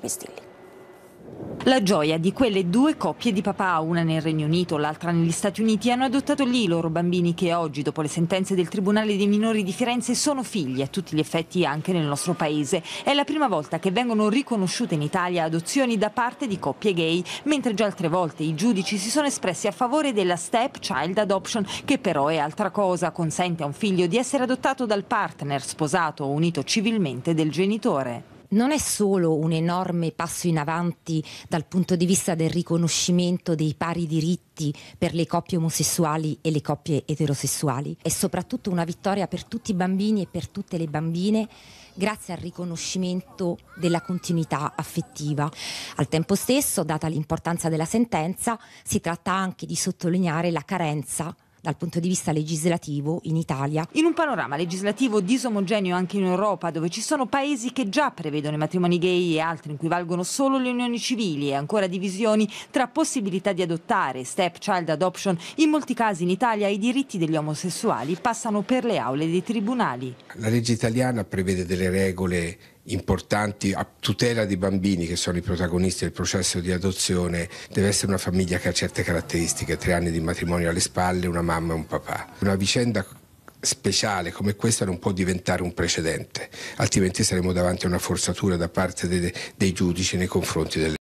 Pistilli. La gioia di quelle due coppie di papà, una nel Regno Unito, l'altra negli Stati Uniti, hanno adottato lì i loro bambini che oggi, dopo le sentenze del Tribunale dei minori di Firenze, sono figli a tutti gli effetti anche nel nostro paese. È la prima volta che vengono riconosciute in Italia adozioni da parte di coppie gay, mentre già altre volte i giudici si sono espressi a favore della step child adoption, che però è altra cosa, consente a un figlio di essere adottato dal partner sposato o unito civilmente del genitore non è solo un enorme passo in avanti dal punto di vista del riconoscimento dei pari diritti per le coppie omosessuali e le coppie eterosessuali, è soprattutto una vittoria per tutti i bambini e per tutte le bambine grazie al riconoscimento della continuità affettiva. Al tempo stesso, data l'importanza della sentenza, si tratta anche di sottolineare la carenza dal punto di vista legislativo in Italia. In un panorama legislativo disomogeneo anche in Europa, dove ci sono paesi che già prevedono i matrimoni gay e altri in cui valgono solo le unioni civili e ancora divisioni tra possibilità di adottare, stepchild adoption, in molti casi in Italia i diritti degli omosessuali passano per le aule dei tribunali. La legge italiana prevede delle regole importanti a tutela dei bambini che sono i protagonisti del processo di adozione, deve essere una famiglia che ha certe caratteristiche, tre anni di matrimonio alle spalle, una mamma e un papà. Una vicenda speciale come questa non può diventare un precedente, altrimenti saremo davanti a una forzatura da parte dei, dei giudici nei confronti delle